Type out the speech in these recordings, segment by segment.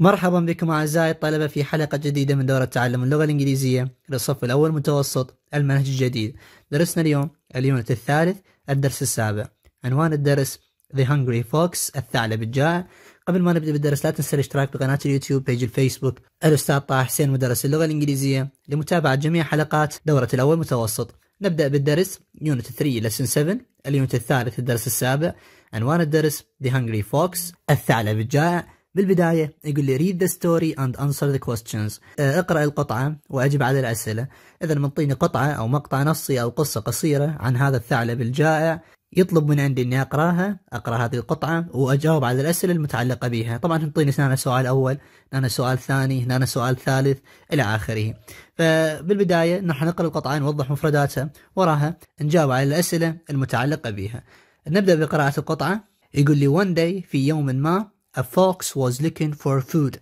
مرحبا بكم أعزائي الطلبة في حلقة جديدة من دورة تعلم اللغة الإنجليزية للصف الأول متوسط المنهج الجديد درسنا اليوم اليونت الثالث الدرس السابع عنوان الدرس The Hungry Fox الثعلب الجائع قبل ما نبدأ بالدرس لا تنسى الاشتراك بقناة اليوتيوب بيج الفيسبوك الأستاذ طه حسين مدرس اللغة الإنجليزية لمتابعة جميع حلقات دورة الأول متوسط نبدأ بالدرس يونت 3 لسن 7 اليونت الثالث الدرس السابع عنوان الدرس The Hungry Fox الثعلب الجائع بالبداية يقول لي read the story and answer the questions أه، اقرأ القطعة وأجب على الأسئلة إذا منطيني قطعة أو مقطع نصي أو قصة قصيرة عن هذا الثعلب الجائع يطلب من عندي اني اقراها اقرا هذه القطعه واجاوب على الاسئله المتعلقه بها طبعا تعطيني هنا سؤال اول هنا سؤال ثاني هنا سؤال ثالث الى اخره فبالبدايه نحن نقرا القطعه نوضح مفرداتها وراها نجاوب على الاسئله المتعلقه بها نبدا بقراءه القطعه يقول لي one day في يوم ما A fox was looking for food.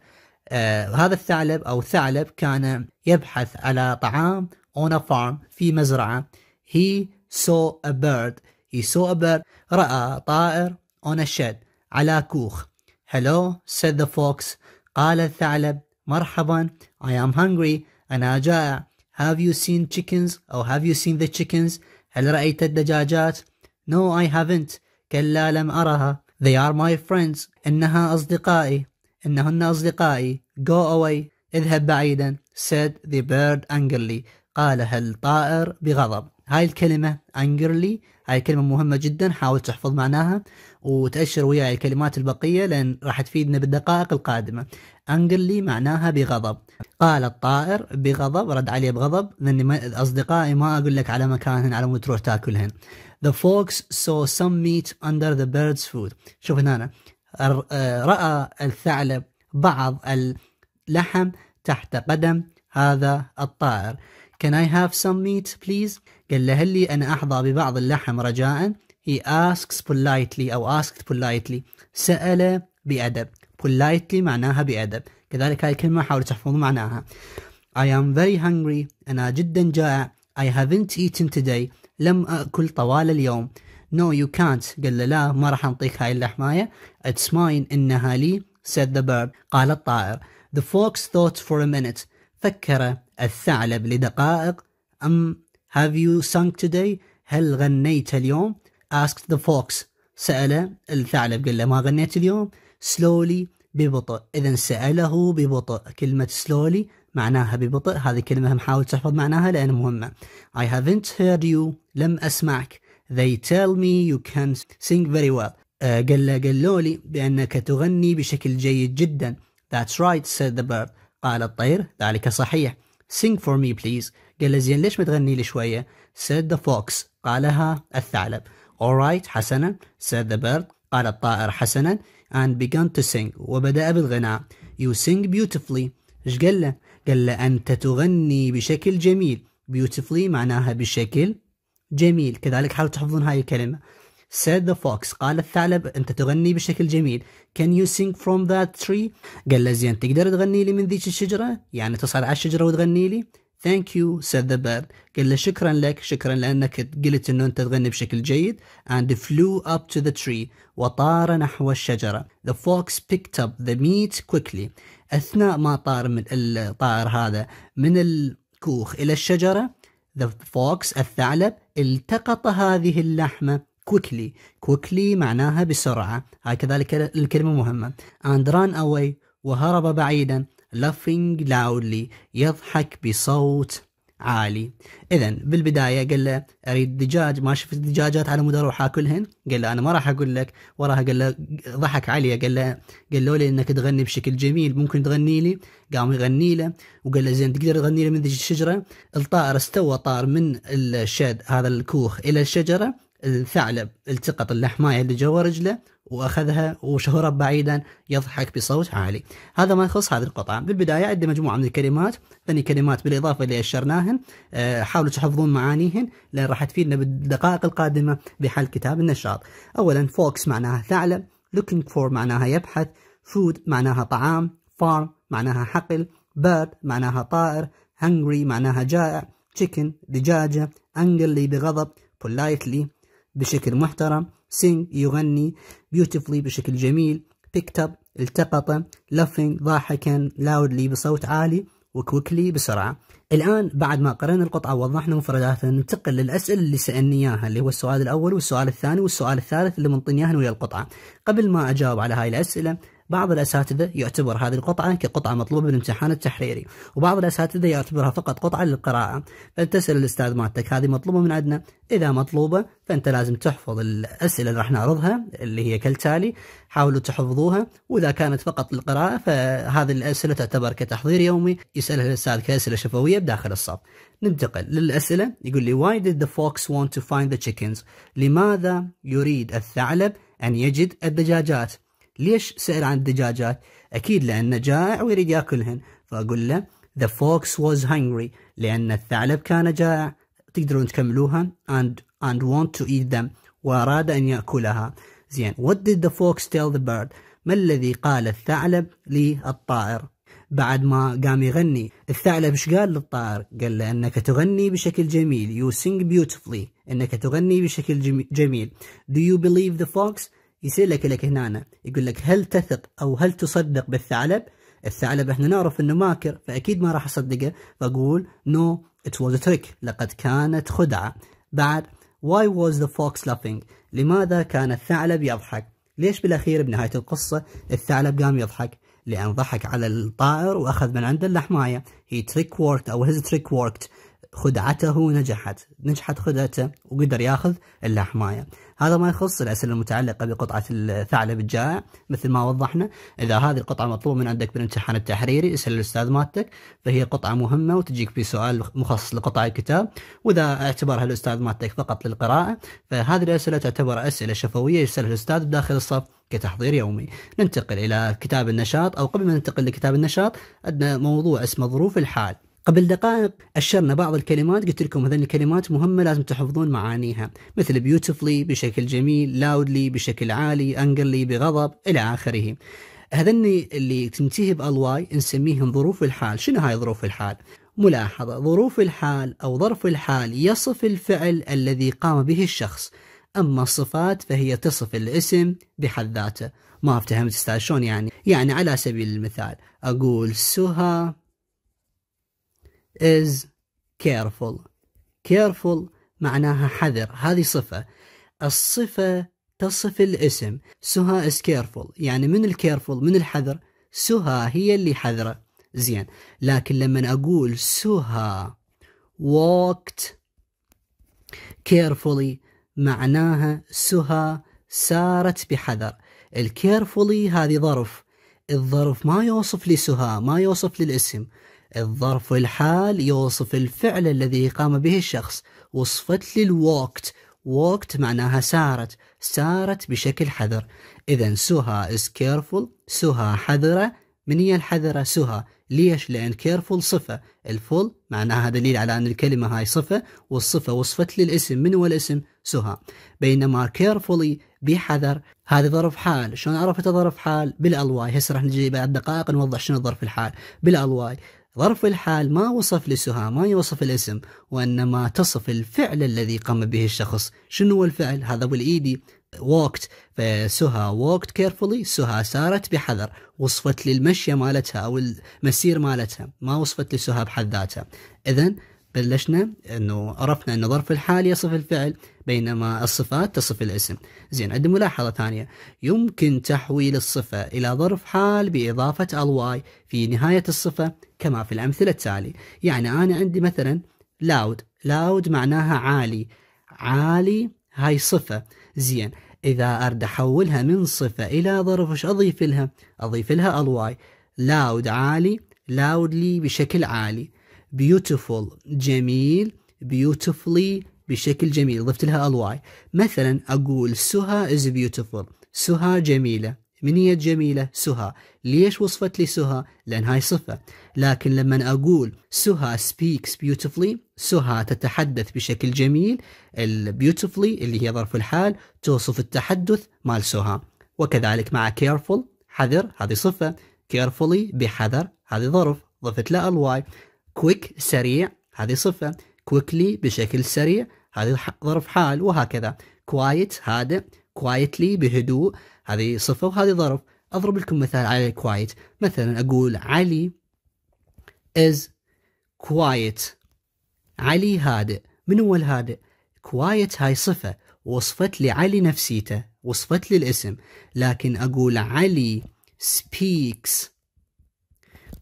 Uh, هذا الثعلب أو ثعلب كان يبحث على طعام on a farm في مزرعة. He saw a bird. He saw a bird. رأى طائر on a shed على كوخ. Hello said the fox. قال الثعلب مرحبا I am hungry أنا جائع. Have you seen chickens أو have you seen the chickens؟ هل رأيت الدجاجات؟ No I haven't كلا لم أرها They are my friends. إنها أصدقائي. إنهن أصدقائي. Go away. اذهب بعيدا. said the bird angrily. قالها الطائر بغضب. هاي الكلمة angrily هاي كلمة مهمة جدا حاول تحفظ معناها وتأشر وياي الكلمات البقية لأن راح تفيدنا بالدقائق القادمة angrily معناها بغضب قال الطائر بغضب رد عليه بغضب لأن أصدقائي ما أقول لك على مكانهن على مود تروح تاكلهن The fox saw some meat under the bird's food شوف هنا آه، رأى الثعلب بعض اللحم تحت قدم هذا الطائر Can I have some meat please? قال له هل لي أنا أحظى ببعض اللحم رجاء He asks politely أو asked politely سأل بأدب politely معناها بأدب كذلك هاي الكلمة حاولوا تحفظوا معناها I am very hungry أنا جدا جائع I haven't eaten today لم أكل طوال اليوم No you can't قال له لا ما راح أنطيك هاي اللحماية It's mine إنها لي said the bird قال الطائر The fox thought for a minute فكر الثعلب لدقائق أم have you sung today هل غنيت اليوم asked the fox سأله الثعلب قال له ما غنيت اليوم slowly ببطء إذا سأله ببطء كلمة slowly معناها ببطء هذه كلمة هم حاول تحفظ معناها لأن مهمة I haven't heard you لم أسمعك They tell me you can sing very well uh, قال له قالوا لي بأنك تغني بشكل جيد جدا That's right said the bird قال الطير ذلك صحيح Sing for me please قال له زين ليش ما تغني لي شوية said the fox قالها الثعلب alright حسنا said the bird قال الطائر حسنا and began to sing وبدأ بالغناء you sing beautifully ايش قال له قال له أنت تغني بشكل جميل beautifully معناها بشكل جميل كذلك حاولوا تحفظون هاي الكلمة said the fox قال الثعلب أنت تغني بشكل جميل can you sing from that tree قال له زين تقدر تغني لي من ذيك الشجرة يعني تصعد على الشجرة وتغني لي ثانك يو said the bird قال له شكرا لك شكرا لأنك قلت أنه أنت تغني بشكل جيد and flew up to the tree وطار نحو الشجرة the fox picked up the meat quickly أثناء ما طار من الطائر هذا من الكوخ إلى الشجرة the fox الثعلب التقط هذه اللحمة quickly quickly معناها بسرعة هاي كذلك الكلمة مهمة and ran away وهرب بعيدا laughing loudly يضحك بصوت عالي اذا بالبدايه قال له اريد دجاج ما شفت دجاجات على مدار اروح اكلهن قال له انا ما راح اقول لك وراها قال له ضحك علي قال له قالوا لي انك تغني بشكل جميل ممكن تغني لي قام يغني له وقال له زين تقدر تغني لي من ذي الشجره الطائر استوى طار من الشد هذا الكوخ الى الشجره الثعلب التقط اللحماية اللي جوا رجله واخذها وشهرها بعيدا يضحك بصوت عالي. هذا ما يخص هذه القطعه، بالبدايه عندي مجموعه من الكلمات، ثاني كلمات بالاضافه اللي اشرناهن، آه، حاولوا تحفظون معانيهن لان راح تفيدنا بالدقائق القادمه بحل كتاب النشاط. اولا فوكس معناها ثعلب، looking for معناها يبحث، food معناها طعام، farm معناها حقل، bird معناها طائر، hungry معناها جائع، chicken دجاجه، angry بغضب، politely بشكل محترم سينج يغني بيوتيفلي بشكل جميل بيكت اب التقط لافينج ضاحكا لاودلي بصوت عالي وكويكلي بسرعة الآن بعد ما قرأنا القطعة ووضحنا مفرداتها ننتقل للأسئلة اللي سألني إياها اللي هو السؤال الأول والسؤال الثاني والسؤال الثالث اللي منطيني إياهن ويا القطعة قبل ما أجاوب على هاي الأسئلة بعض الاساتذه يعتبر هذه القطعه كقطعه مطلوبه بالامتحان التحريري وبعض الاساتذه يعتبرها فقط قطعه للقراءه فانت تسال الاستاذ مالتك هذه مطلوبه من عندنا اذا مطلوبه فانت لازم تحفظ الاسئله اللي راح نعرضها اللي هي كالتالي حاولوا تحفظوها واذا كانت فقط للقراءه فهذه الاسئله تعتبر كتحضير يومي يسالها الاستاذ كاسئله شفويه بداخل الصف ننتقل للاسئله يقول لي why did the fox want to find the chickens لماذا يريد الثعلب ان يجد الدجاجات ليش سأل عن الدجاجات أكيد لأنه جائع ويريد يأكلهن فأقول له The fox was hungry لأن الثعلب كان جائع تقدرون تكملوها and, and want to eat them وأراد أن يأكلها زين What did the fox tell the bird ما الذي قال الثعلب للطائر بعد ما قام يغني الثعلب ايش قال للطائر قال له انك تغني بشكل جميل you sing beautifully انك تغني بشكل جميل do you believe the fox يصير لك هنا هنا يقول لك هل تثق او هل تصدق بالثعلب؟ الثعلب احنا نعرف انه ماكر فاكيد ما راح اصدقه فاقول نو ات واز تريك لقد كانت خدعه. بعد why was the fox laughing؟ لماذا كان الثعلب يضحك؟ ليش بالاخير بنهايه القصه الثعلب قام يضحك؟ لان ضحك على الطائر واخذ من عنده اللحمايه. هي تريك worked او his trick worked. خدعته نجحت، نجحت خدعته وقدر ياخذ اللحمايه. هذا ما يخص الأسئلة المتعلقة بقطعة الثعلب الجائع مثل ما وضحنا إذا هذه القطعة مطلوب من عندك بالامتحان التحريري اسأل الأستاذ مالتك فهي قطعة مهمة وتجيك في سؤال مخصص لقطع الكتاب وإذا اعتبرها الأستاذ مالتك فقط للقراءة فهذه الأسئلة تعتبر أسئلة شفوية يسألها الأستاذ داخل الصف كتحضير يومي ننتقل إلى كتاب النشاط أو قبل ما ننتقل لكتاب النشاط عندنا موضوع اسمه ظروف الحال قبل دقائق أشرنا بعض الكلمات قلت لكم هذه الكلمات مهمة لازم تحفظون معانيها مثل beautifully بشكل جميل loudly بشكل عالي angrily بغضب إلى آخره هذني اللي تنتهي بالواي نسميهم ظروف الحال شنو هاي ظروف الحال ملاحظة ظروف الحال أو ظرف الحال يصف الفعل الذي قام به الشخص أما الصفات فهي تصف الاسم بحد ذاته ما افتهمت استاذ شلون يعني يعني على سبيل المثال أقول سهى is careful careful معناها حذر هذه صفة الصفة تصف الاسم سها is careful يعني من الكيرفول من الحذر سها هي اللي حذرة زين لكن لما أقول سها walked carefully معناها سها سارت بحذر الكيرفولي هذه ظرف الظرف ما يوصف لسها، ما يوصف للاسم الظرف الحال يوصف الفعل الذي قام به الشخص وصفت لي الوقت وقت معناها سارت سارت بشكل حذر إذا سها is careful سها حذرة من هي الحذرة سها ليش لأن careful صفة الفول معناها دليل على أن الكلمة هاي صفة والصفة وصفت للاسم من هو الاسم سها بينما carefully بحذر هذا ظرف حال شلون عرفت ظرف حال بالالواي هسه راح نجي بعد دقائق نوضح شنو ظرف الحال بالالواي ظرف الحال ما وصف لسها ما يوصف الاسم وإنما تصف الفعل الذي قام به الشخص شنو هو الفعل هذا بالإيدي walked فسها walked carefully سها سارت بحذر وصفت للمشية مالتها أو المسير مالتها ما وصفت لسها بحد ذاتها إذا بلشنا انه عرفنا ان ظرف الحال يصف الفعل بينما الصفات تصف الاسم زين عندي ملاحظه ثانيه يمكن تحويل الصفه الى ظرف حال باضافه الواي في نهايه الصفه كما في الامثله التالي يعني انا عندي مثلا لاود لاود معناها عالي عالي هاي صفه زين اذا ارد احولها من صفه الى ظرف ايش اضيف لها اضيف لها الواي لاود عالي لاودلي بشكل عالي beautiful جميل beautifully بشكل جميل ضفت لها الواي مثلا اقول سها is beautiful سها جميله من هي جميله سها ليش وصفت لي سها؟ لان هاي صفه لكن لما اقول سها speaks beautifully سها تتحدث بشكل جميل beautifully اللي هي ظرف الحال توصف التحدث مال سها وكذلك مع careful حذر هذه صفه carefully بحذر هذه ظرف ضفت له الواي كويك سريع هذه صفة كويكلي بشكل سريع هذه ظرف حال وهكذا كوايت هادئ كوايتلي بهدوء هذه صفة وهذه ظرف أضرب لكم مثال على كوايت مثلا أقول علي is quiet علي هادئ من هو الهادئ كوايت هاي صفة وصفت لعلي نفسيته وصفت للاسم لكن أقول علي speaks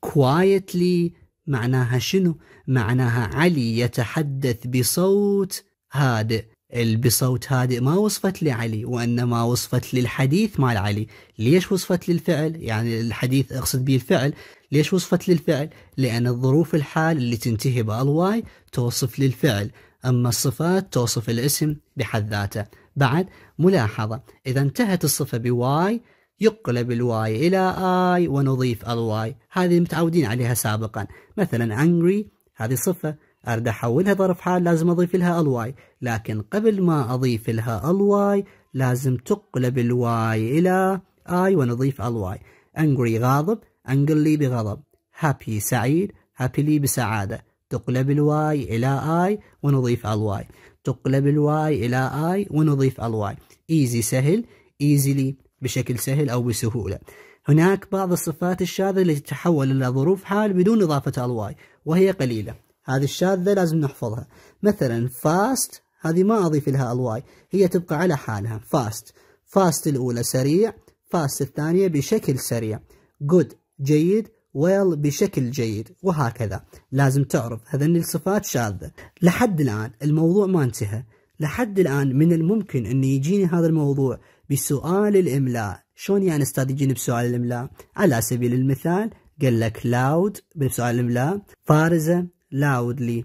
quietly معناها شنو؟ معناها علي يتحدث بصوت هادئ بصوت هادئ ما وصفت لعلي وانما وصفت للحديث مال علي ليش وصفت للفعل يعني الحديث اقصد به الفعل ليش وصفت للفعل لان الظروف الحال اللي تنتهي بالواي توصف للفعل اما الصفات توصف الاسم بحد ذاته بعد ملاحظه اذا انتهت الصفه بواي يقلب الواي إلى آي ونضيف الواي هذه متعودين عليها سابقا مثلا angry هذه صفة أريد أحولها ظرف حال لازم أضيف لها الواي لكن قبل ما أضيف لها الواي لازم تقلب الواي إلى آي ونضيف الواي angry غاضب angry بغضب happy سعيد happily بسعادة تقلب الواي إلى آي ونضيف الواي تقلب الواي إلى آي ونضيف الواي easy سهل easily بشكل سهل أو بسهولة هناك بعض الصفات الشاذة التي تتحول إلى ظروف حال بدون إضافة الواي وهي قليلة هذه الشاذة لازم نحفظها مثلا فاست هذه ما أضيف لها الواي هي تبقى على حالها فاست فاست الأولى سريع فاست الثانية بشكل سريع جود جيد ويل بشكل جيد وهكذا لازم تعرف هذين الصفات شاذة لحد الآن الموضوع ما انتهى لحد الآن من الممكن أن يجيني هذا الموضوع بسؤال الإملاء شلون يعني أستاذ يجيني بسؤال الإملاء على سبيل المثال قال لك loud بسؤال الإملاء فارزة loudly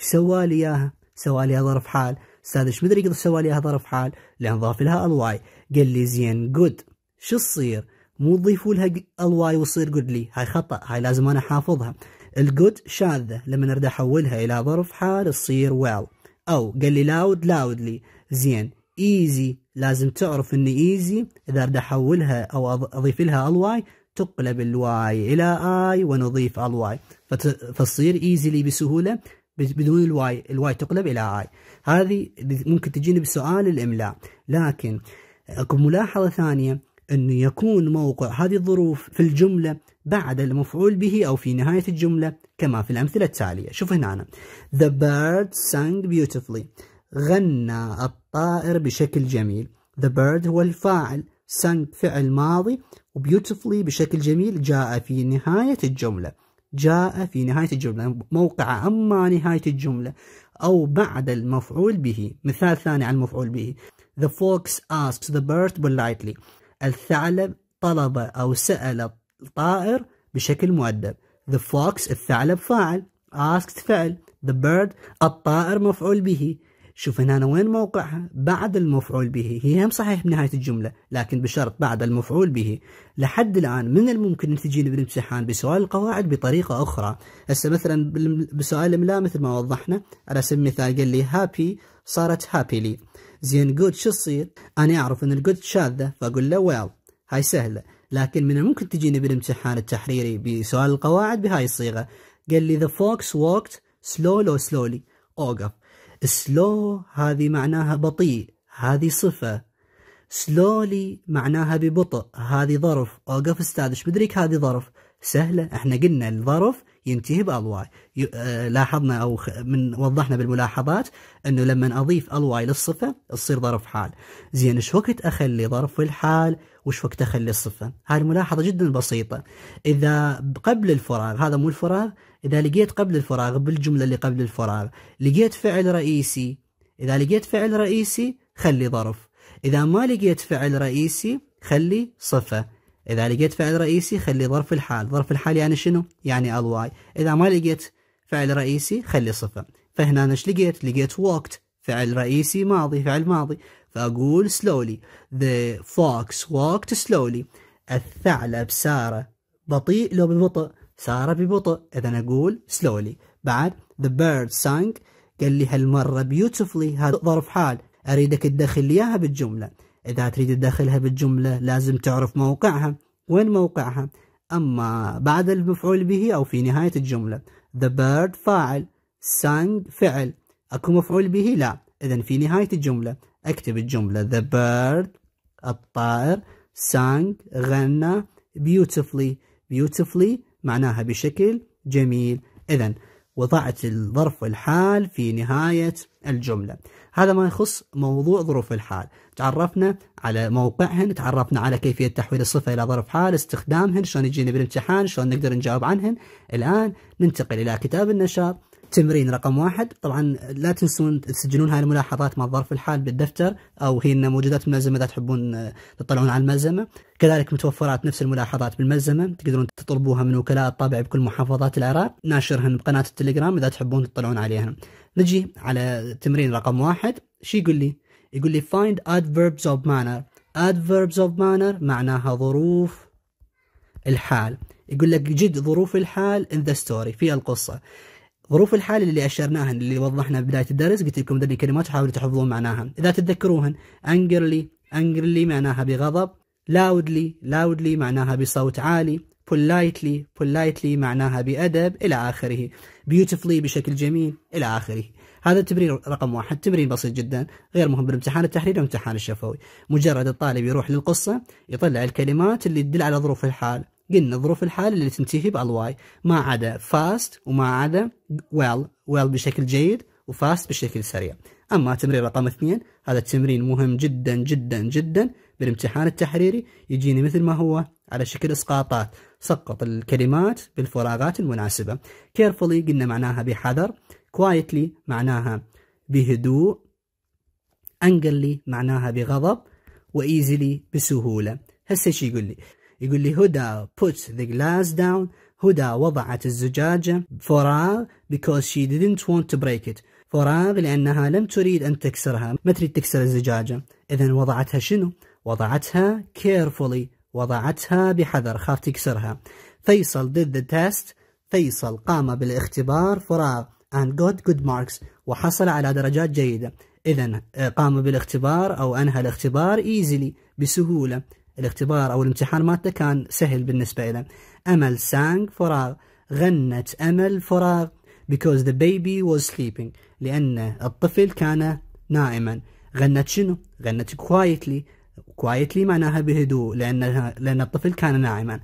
سوى لي إياها سوى لي ظرف حال أستاذ ايش مدري يقدر سوى لي ظرف حال لأن ضاف لها الواي قال لي زين good شو تصير مو تضيفوا لها الواي وتصير جود لي هاي خطأ هاي لازم أنا حافظها الجود شاذة لما نرد أحولها إلى ظرف حال تصير well أو قال لي loud loudly زين ايزي لازم تعرف ان ايزي اذا بدي احولها او اضيف لها الواي تقلب الواي الى اي ونضيف الواي فتصير ايزلي بسهوله بدون الواي الواي تقلب الى اي هذه ممكن تجيني بسؤال الاملاء لكن اكو ملاحظه ثانيه انه يكون موقع هذه الظروف في الجمله بعد المفعول به او في نهايه الجمله كما في الامثله التاليه شوف هنا أنا. the bird sang beautifully غنى الطائر بشكل جميل the bird هو الفاعل sang فعل ماضي وbeautifully بشكل جميل جاء في نهاية الجملة جاء في نهاية الجملة موقع أما نهاية الجملة أو بعد المفعول به مثال ثاني عن المفعول به The fox asks the bird politely الثعلب طلب أو سأل الطائر بشكل مؤدب The fox الثعلب فاعل asked فعل the bird الطائر مفعول به شوف هنا أنا وين موقعها بعد المفعول به هي هم صحيح بنهاية الجملة لكن بشرط بعد المفعول به لحد الآن من الممكن أن تجيني بالامتحان بسؤال القواعد بطريقة أخرى هسه مثلا بسؤال الإملاء مثل ما وضحنا على سبيل المثال قال لي هابي صارت هابيلي زين جود شو تصير؟ أنا أعرف أن الجود شاذة فأقول له ويل هاي سهلة لكن من الممكن تجيني بالامتحان التحريري بسؤال القواعد بهاي الصيغة قال لي the fox walked slowly slow slowly اوقف سلو هذه معناها بطيء هذه صفة سلولي معناها ببطء هذه ظرف اوقف استاذ ايش بدريك هذه ظرف سهلة احنا قلنا الظرف ينتهي بالواي آه، لاحظنا او من وضحنا بالملاحظات انه لما اضيف الواي للصفه تصير ظرف حال زين ايش وقت اخلي ظرف الحال وش وقت اخلي الصفه هاي الملاحظه جدا بسيطه اذا قبل الفراغ هذا مو الفراغ إذا لقيت قبل الفراغ بالجملة اللي قبل الفراغ لقيت فعل رئيسي إذا لقيت فعل رئيسي خلي ظرف إذا ما لقيت فعل رئيسي خلي صفة إذا لقيت فعل رئيسي خلي ظرف الحال ظرف الحال يعني شنو؟ يعني الواي إذا ما لقيت فعل رئيسي خلي صفة فهنا ايش لقيت؟ لقيت walked فعل رئيسي ماضي فعل ماضي فأقول slowly the fox walked slowly الثعلب سار بطيء لو ببطء سارة ببطء إذا أقول slowly بعد the bird sang قال لي هالمرة beautifully هذا ظرف حال أريدك تدخل لي إياها بالجملة إذا تريد تدخلها بالجملة لازم تعرف موقعها وين موقعها أما بعد المفعول به أو في نهاية الجملة the bird فاعل sang فعل أكو مفعول به لا إذا في نهاية الجملة أكتب الجملة the bird الطائر sang غنى beautifully beautifully معناها بشكل جميل إذا وضعت الظرف الحال في نهاية الجملة هذا ما يخص موضوع ظروف الحال تعرفنا على موقعهن تعرفنا على كيفية تحويل الصفة إلى ظرف حال استخدامهن شلون يجينا بالامتحان شلون نقدر نجاوب عنهن الآن ننتقل إلى كتاب النشاط تمرين رقم واحد طبعا لا تنسون تسجلون هاي الملاحظات مع ظرف الحال بالدفتر او هي ان موجودات الملزمه اذا تحبون آه، تطلعون على الملزمه كذلك متوفرات نفس الملاحظات بالملزمه تقدرون تطلبوها من وكلاء الطابع بكل محافظات العراق ناشرهن بقناه التليجرام اذا تحبون تطلعون عليها نجي على تمرين رقم واحد شو يقول لي يقول لي find adverbs of manner adverbs of manner معناها ظروف الحال يقول لك جد ظروف الحال in the story في القصة ظروف الحال اللي اشرناها اللي وضحنا بدايه الدرس قلت لكم ذني كلمات حاولوا تحفظون معناها اذا تتذكروهن انجرلي انجرلي معناها بغضب loudly loudly معناها بصوت عالي politely politely معناها بأدب إلى آخره beautifully بشكل جميل إلى آخره هذا التمرين رقم واحد تمرين بسيط جدا غير مهم بالامتحان التحريري والامتحان الشفوي مجرد الطالب يروح للقصة يطلع الكلمات اللي تدل على ظروف الحال قلنا ظروف الحال اللي تنتهي بالواي ما عدا فاست وما عدا ويل ويل بشكل جيد وفاست بشكل سريع أما تمرين رقم اثنين هذا التمرين مهم جدا جدا جدا بالامتحان التحريري يجيني مثل ما هو على شكل إسقاطات سقط الكلمات بالفراغات المناسبة كيرفولي قلنا معناها بحذر كوايتلي معناها بهدوء angrily معناها بغضب وإيزلي بسهولة هسه ايش يقول لي يقول لي هدى put the glass down هدى وضعت الزجاجة فراغ because she didn't want to break it فراغ لأنها لم تريد أن تكسرها ما تريد تكسر الزجاجة إذا وضعتها شنو؟ وضعتها carefully وضعتها بحذر خاف تكسرها فيصل did the test فيصل قام بالاختبار فراغ and got good marks وحصل على درجات جيدة إذا قام بالاختبار أو أنهى الاختبار easily بسهولة الاختبار أو الامتحان مالته كان سهل بالنسبة له أمل سانغ فراغ غنت أمل فراغ because the baby was sleeping لأن الطفل كان نائما غنت شنو؟ غنت quietly quietly معناها بهدوء لان لأن الطفل كان نائما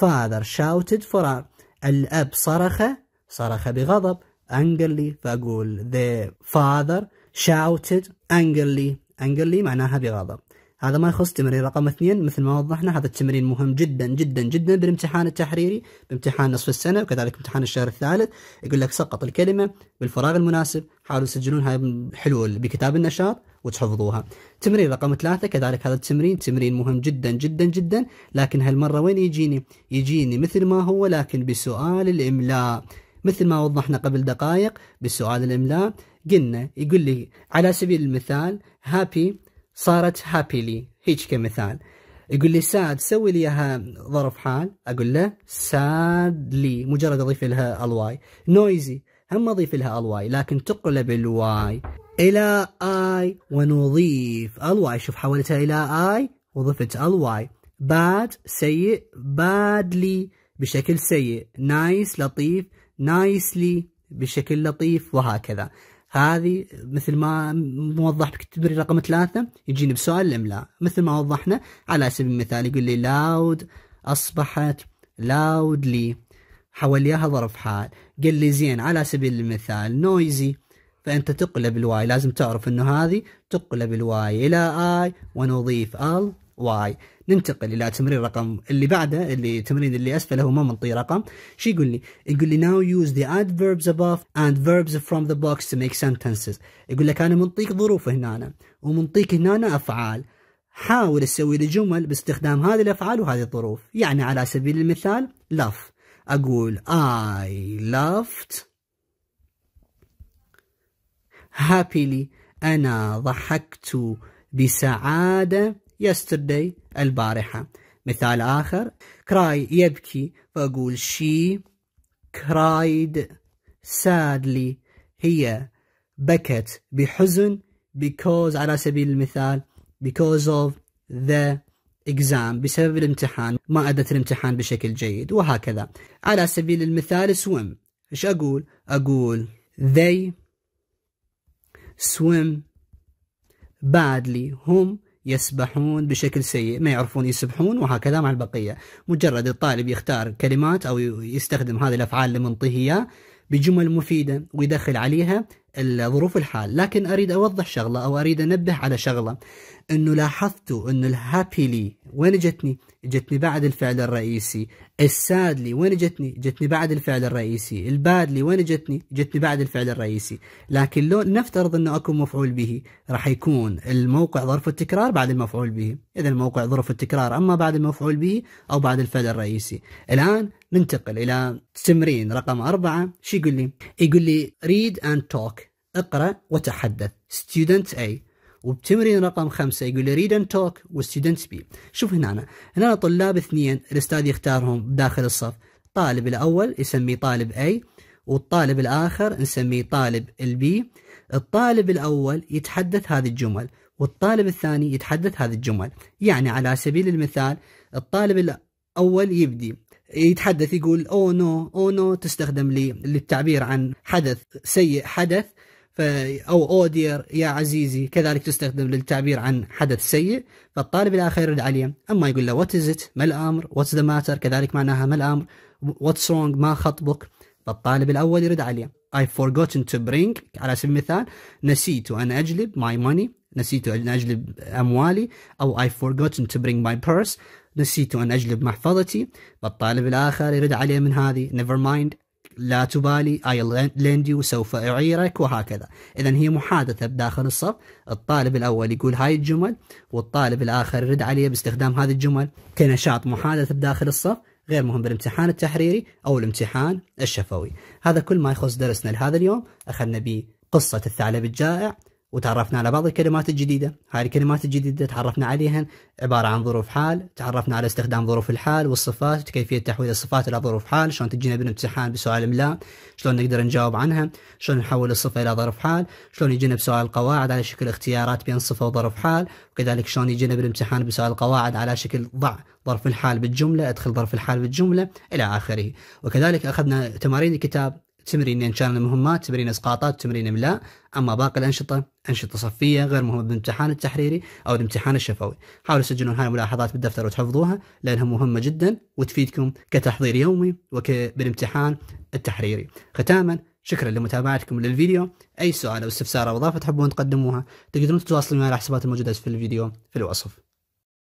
father shouted فراغ الأب صرخ صرخ بغضب angrily فأقول the father shouted angrily angrily معناها بغضب هذا ما يخص تمرين رقم اثنين مثل ما وضحنا هذا التمرين مهم جدا جدا جدا بالامتحان التحريري بامتحان نصف السنة وكذلك امتحان الشهر الثالث يقول لك سقط الكلمة بالفراغ المناسب حاولوا تسجلونها حلول بكتاب النشاط وتحفظوها تمرين رقم ثلاثة كذلك هذا التمرين تمرين مهم جدا جدا جدا لكن هالمرة وين يجيني يجيني مثل ما هو لكن بسؤال الإملاء مثل ما وضحنا قبل دقائق بسؤال الإملاء قلنا يقول لي على سبيل المثال هابي صارت هابيلي هيك كمثال يقول لي ساد سوي لي اياها ظرف حال اقول له سادلي مجرد اضيف لها الواي نويزي هم اضيف لها الواي لكن تقلب الواي الى اي ونضيف الواي شوف حولتها الى اي وضفت الواي باد سيء بادلي بشكل سيء نايس nice لطيف نايسلي nice بشكل لطيف وهكذا هذه مثل ما موضح بكتبري رقم ثلاثة يجيني بسؤال الإملاء مثل ما وضحنا على سبيل المثال يقول لي loud أصبحت loudly حواليها ظرف حال قال لي زين على سبيل المثال noisy فأنت تقلب الواي لازم تعرف أنه هذه تقلب الواي إلى آي ونضيف ال واي ننتقل الى تمرين رقم اللي بعده اللي التمرين اللي اسفله هو ما منطي رقم شو يقول لي يقول لي now use the adverbs above and verbs from the box to make sentences يقول لك انا منطيك ظروف هنا أنا ومنطيك هنا أنا افعال حاول تسوي لي جمل باستخدام هذه الافعال وهذه الظروف يعني على سبيل المثال love اقول I loved happily أنا ضحكت بسعادة yesterday البارحة مثال آخر cry يبكي فأقول she cried sadly هي بكت بحزن because على سبيل المثال because of the exam بسبب الامتحان ما أدت الامتحان بشكل جيد وهكذا على سبيل المثال swim ايش أقول؟ أقول they swim badly هم يسبحون بشكل سيء ما يعرفون يسبحون وهكذا مع البقية مجرد الطالب يختار كلمات أو يستخدم هذه الأفعال المنطهية بجمل مفيدة ويدخل عليها ظروف الحال لكن أريد أوضح شغلة أو أريد أنبه على شغلة انه لاحظت انه الهابيلي وين جتني؟ جتني بعد الفعل الرئيسي، السادلي وين جتني؟ جتني بعد الفعل الرئيسي، البادلي وين جتني؟ جتني بعد الفعل الرئيسي، لكن لو نفترض انه اكو مفعول به راح يكون الموقع ظرف التكرار بعد المفعول به، اذا الموقع ظرف التكرار اما بعد المفعول به او بعد الفعل الرئيسي. الان ننتقل الى تمرين رقم اربعه، شو يقول لي؟ يقول لي ريد اند توك اقرا وتحدث، ستودنت اي وبتمرين رقم خمسة يقول لي اند توك talk بي شوف هنا أنا. هنا طلاب اثنين الأستاذ يختارهم داخل الصف الطالب الأول يسميه طالب A والطالب الآخر نسميه طالب البي الطالب الأول يتحدث هذه الجمل والطالب الثاني يتحدث هذه الجمل يعني على سبيل المثال الطالب الأول يبدي يتحدث يقول او نو او نو تستخدم لي للتعبير عن حدث سيء حدث أو اودير يا عزيزي كذلك تستخدم للتعبير عن حدث سيء فالطالب الاخر آخره العليم أما يقول له وات إز إت ما الأمر واتس ذا ماتر كذلك معناها ما الأمر واتس رونج ما خطبك فالطالب الأول يرد عليه اي forgotten to bring على سبيل المثال نسيت أن أجلب my money نسيت أن أجلب أموالي أو اي forgotten to bring my purse نسيت أن أجلب محفظتي فالطالب الآخر يرد عليه من هذه never mind لا تبالي اي يو وسوف اعيرك وهكذا اذا هي محادثه بداخل الصف الطالب الاول يقول هاي الجمل والطالب الاخر يرد عليه باستخدام هذه الجمل كنشاط محادثه بداخل الصف غير مهم بالامتحان التحريري او الامتحان الشفوي هذا كل ما يخص درسنا لهذا اليوم اخذنا به قصه الثعلب الجائع وتعرفنا على بعض الكلمات الجديدة هاي الكلمات الجديدة تعرفنا عليها عبارة عن ظروف حال تعرفنا على استخدام ظروف الحال والصفات كيفية تحويل الصفات إلى ظروف حال شلون تجينا بالامتحان بسؤال إملاء شلون نقدر نجاوب عنها شلون نحول الصفة إلى ظرف حال شلون يجينا بسؤال القواعد على شكل اختيارات بين صفة وظرف حال وكذلك شلون يجينا بالامتحان بسؤال القواعد على شكل ضع ظرف الحال بالجملة ادخل ظرف الحال بالجملة إلى آخره وكذلك أخذنا تمارين الكتاب تمرين كان مهمات تمرين اسقاطات تمرين املاء اما باقي الانشطه انشطه صفيه غير مهمه بالامتحان التحريري او الامتحان الشفوي حاولوا تسجلون هاي الملاحظات بالدفتر وتحفظوها لانها مهمه جدا وتفيدكم كتحضير يومي وبالامتحان التحريري ختاما شكرا لمتابعتكم للفيديو اي سؤال او استفسار او اضافه تحبون تقدموها تقدرون تتواصلون معي على الحسابات الموجوده في الفيديو في الوصف